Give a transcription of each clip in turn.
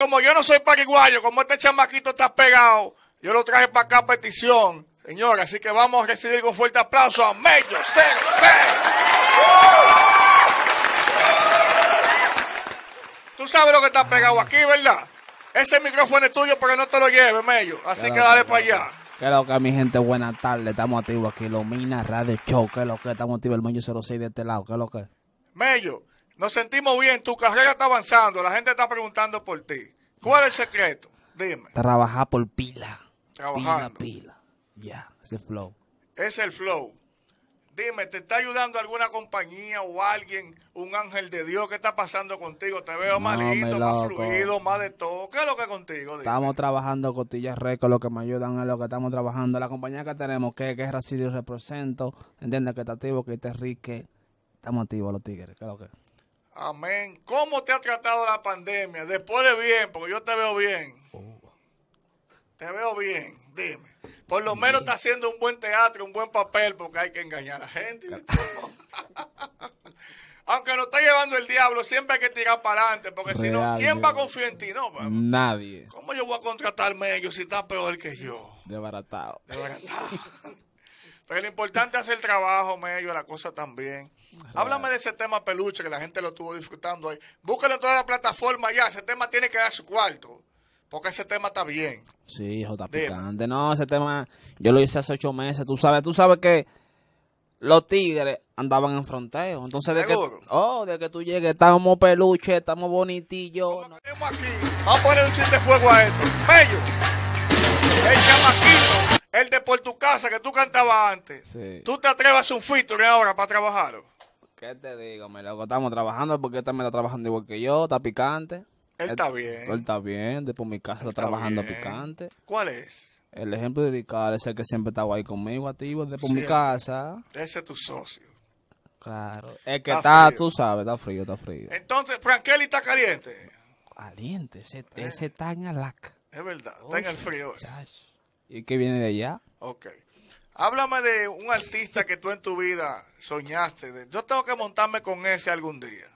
como yo no soy paraguayo, como este chamaquito está pegado, yo lo traje para acá a petición, señor. Así que vamos a recibir con fuerte aplauso a Mello Tú sabes lo que está pegado aquí, ¿verdad? Ese micrófono es tuyo para no te lo lleve, Mello. Así que dale para allá. Que lo que mi gente, buenas tardes, estamos activos aquí, Lomina Radio Show, que lo que estamos activos, el Mello 06 de este lado, que lo que. Mello, nos sentimos bien, tu carrera está avanzando, la gente está preguntando por ti. ¿Cuál es el secreto? Dime. Trabajar por pila. Trabajando. Pila, pila. Ya, es ese flow. Es el flow. Dime, ¿te está ayudando alguna compañía o alguien, un ángel de Dios? ¿Qué está pasando contigo? Te veo malito, más fluido, más de todo. ¿Qué es lo que contigo? Estamos trabajando Cotillas Records. lo que me ayudan es lo que estamos trabajando. La compañía que tenemos, que, es Racilio Represento, entiende que está activo, que está rique. Estamos activos los tigres, ¿qué es lo que Amén. ¿Cómo te ha tratado la pandemia? Después de bien, porque yo te veo bien. Te veo bien, dime. Por lo menos está haciendo un buen teatro, un buen papel, porque hay que engañar a la gente. Aunque nos está llevando el diablo, siempre hay que tirar para adelante, porque si no, ¿quién va a confiar en ti? No, Nadie. ¿Cómo yo voy a contratarme medio si está peor que yo? Debaratado. Pero lo importante es el trabajo, medio, la cosa también. Háblame de ese tema peluche que la gente lo estuvo disfrutando ahí. Búscalo toda la plataforma ya. Ese tema tiene que dar su cuarto. Porque ese tema está bien. Sí, hijo, picante. No, ese tema yo lo hice hace ocho meses. Tú sabes, tú sabes que los tigres andaban en fronteo. Entonces, de que, oh, de que tú llegues, estamos peluche, estamos bonitillos. Vamos a poner un chiste de fuego a esto. Bello, el chamaquito, el de por tu casa que tú cantabas antes. Tú te atrevas a un filtro ahora para trabajarlo. ¿Qué te digo? Me lo estamos trabajando porque él también está trabajando igual que yo, está picante. Él está bien. Él está bien, después mi casa está trabajando picante. ¿Cuál es? El ejemplo de Ricardo es el que siempre estaba ahí conmigo, activo, después por mi casa. Ese es tu socio. Claro. Es que está, tú sabes, está frío, está frío. Entonces, Frankelli está caliente. Caliente, ese, eh. está en alac. Es verdad, está en el frío. ¿Y qué viene de allá? Ok. Háblame de un artista que tú en tu vida soñaste. De, yo tengo que montarme con ese algún día.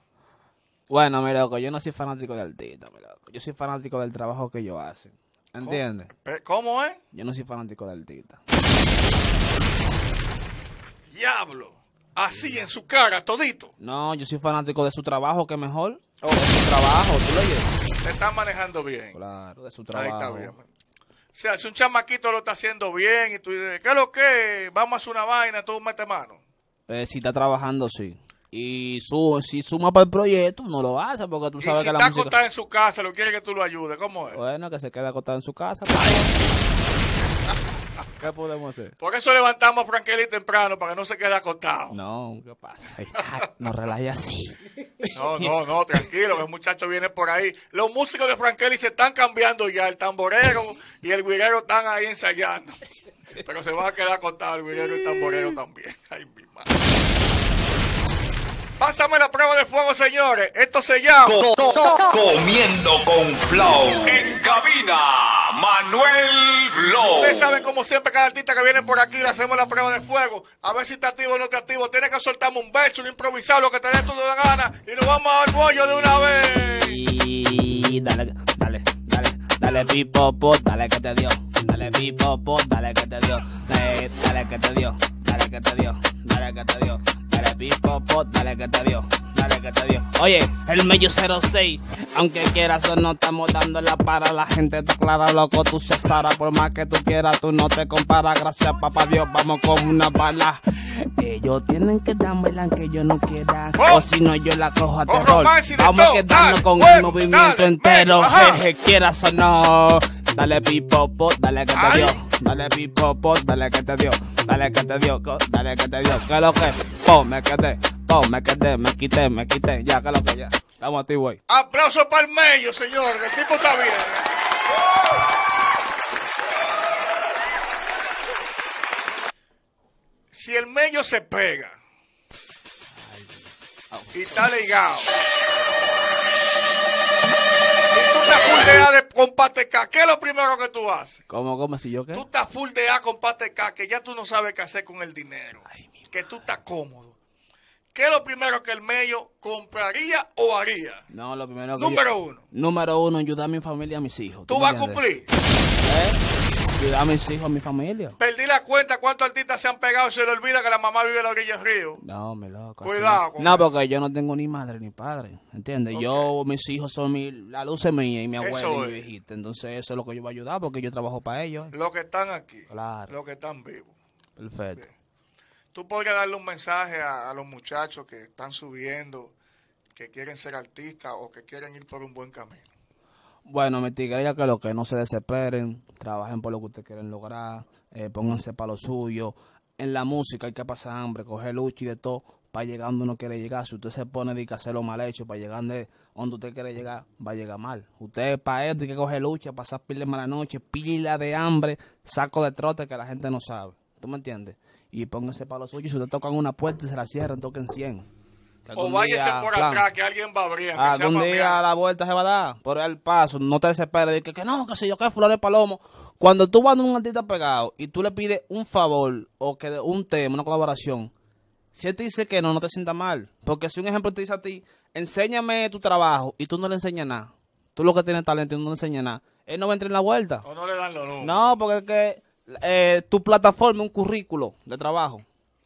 Bueno, mira, loco, yo no soy fanático de artista, mi loco. Yo soy fanático del trabajo que ellos hacen. ¿Entiendes? ¿Cómo, es? Yo no soy fanático de artista. Diablo. Así en su cara, todito. No, yo soy fanático de su trabajo, que mejor. Oh, de su trabajo, tú lo oyes. Te están manejando bien. Claro, de su trabajo. Ahí está bien sea, si un chamaquito lo está haciendo bien y tú dices, ¿qué es lo que? Vamos a hacer una vaina, tú mete mano. Eh, si está trabajando, sí. Y si suma para el proyecto, no lo hace porque tú sabes ¿Y si que la está acostado en su casa, lo quiere que tú lo ayudes, ¿cómo es? Bueno, que se quede acostado en su casa. ¿Qué podemos hacer? Por eso levantamos a y temprano, para que no se quede acostado. No, ¿qué pasa? Ah, Nos relaje así. No, no, no, tranquilo, que el muchacho viene por ahí. Los músicos de Frankelli se están cambiando ya, el tamborero y el guirero están ahí ensayando. Pero se van a quedar contados el guirero y el tamborero también. Ay, mi madre. Pásame la prueba de fuego, señores. Esto se llama Comiendo con Flow. En cabina, Manuel Flow. Ustedes saben, como siempre, cada artista que viene por aquí le hacemos la prueba de fuego. A ver si está activo o no está activo soltamos un beso, un improvisado, lo que te dé la gana y nos vamos al bollo de una vez. Y dale, dale, dale, dale, pipopo dale que te dio. Dale b-pop, dale que te dio. Dale, dale que te dio. Dale que te dio. Dale que te dio. Dale pipopo, dale que te dio. Dale que te dio. Oye, el medio 06. Aunque quieras o no, estamos dando la para. La gente está clara, loco, tú se Sara. Por más que tú quieras, tú no te comparas. Gracias, papá Dios, vamos con una bala. Ellos tienen que darme la que yo no quiera. Oh. o si no, yo la cojo a oh, terror. Vamos a quedarnos con el movimiento entero. Jeje, quieras o no. Dale pipopo, dale que te dio. Dale pipopo, dale que te dio. Dale que te dio, dale que te dio. Que lo que, po, me quedé, po, me quedé, me quité, me quité. Ya, que lo que ya. Estamos a ti, güey. Aplauso para el medio, señor. El tipo está bien. Si el medio se pega y está ligado. Y tú de Compate K, ¿qué es lo primero que tú haces? ¿Cómo, cómo, si yo qué? Tú estás full de A con Pateca, que ya tú no sabes qué hacer con el dinero. que tú estás cómodo. ¿Qué es lo primero que el medio compraría o haría? No, lo primero que Número uno. Número uno, ayudar a mi familia y a mis hijos. ¿Tú, vas a cumplir? ¿Eh? ayudar a mis hijos, a mi familia. Perdí la cuenta cuántos artistas se han pegado y se le olvida que la mamá vive en la orilla del río. No, mi loco. Cuidado. no, porque yo no tengo ni madre ni padre. ¿Entiendes? Yo, mis hijos son mi. La luz es mía y mi abuela y mi viejita. Entonces, eso es lo que yo voy a ayudar porque yo trabajo para ellos. Los que están aquí. Claro. Los que están vivos. Perfecto. Tú podrías darle un mensaje a los muchachos que están subiendo, que quieren ser artistas o que quieren ir por un buen camino. Bueno, mi ya que los que no se desesperen, trabajen por lo que ustedes quieren lograr, eh, pónganse para lo suyo. En la música hay que pasar hambre, coger lucha y de todo, para llegar donde uno quiere llegar. Si usted se pone de que lo mal hecho, para llegar donde, donde usted quiere llegar, va a llegar mal. Usted para esto hay que coger lucha, pasar pila mala noche, pila de hambre, saco de trote que la gente no sabe. ¿Tú me entiendes? Y pónganse para lo suyo. Si usted tocan una puerta y se la cierran, toquen 100. O váyase por acá que alguien va a abrir. Algún día la vuelta se va a dar por el paso. No te desesperes. que, no, que si yo que Flores Palomo. Cuando tú vas a un artista pegado y tú le pides un favor o que un tema, una colaboración, si él te dice que no, no te sienta mal. Porque si un ejemplo te dice a ti, enséñame tu trabajo y tú no le enseñas nada. Tú lo que tienes talento y no le enseñas nada. Él no va a entrar en la vuelta. O no le dan lo No, porque es que eh, tu plataforma es un currículo de trabajo.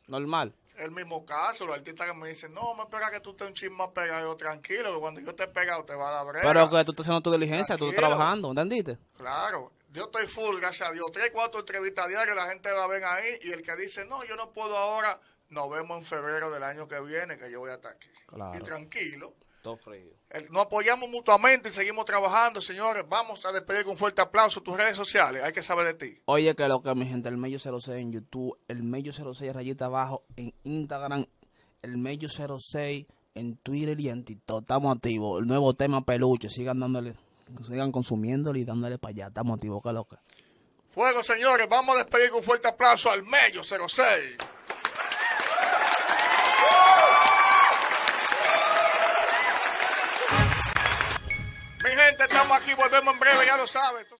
Normal el mismo caso, los artistas que me dicen, no, me espera que tú estés un chisme pegado, tranquilo, que cuando yo esté pegado te va a dar brega. Pero que tú estás haciendo tu diligencia, tú estás trabajando, ¿entendiste? Claro, yo estoy full, gracias a Dios, tres, cuatro entrevistas diarias, la gente va a ver ahí, y el que dice, no, yo no puedo ahora, nos vemos en febrero del año que viene, que yo voy a estar aquí. Claro. Y tranquilo. Eh, no apoyamos mutuamente y seguimos trabajando, señores. Vamos a despedir con fuerte aplauso tus redes sociales. Hay que saber de ti. Oye, que lo que, mi gente, el medio 06 en YouTube, el medio 06 rayita abajo en Instagram, el medio 06 en Twitter y en TikTok. Estamos activos. El nuevo tema peluche. Sigan dándole, sigan consumiéndole y dándole para allá. Estamos activos, que loca fuego señores, vamos a despedir con fuerte aplauso al medio 06. Este, estamos aquí, volvemos en breve, ya lo sabes.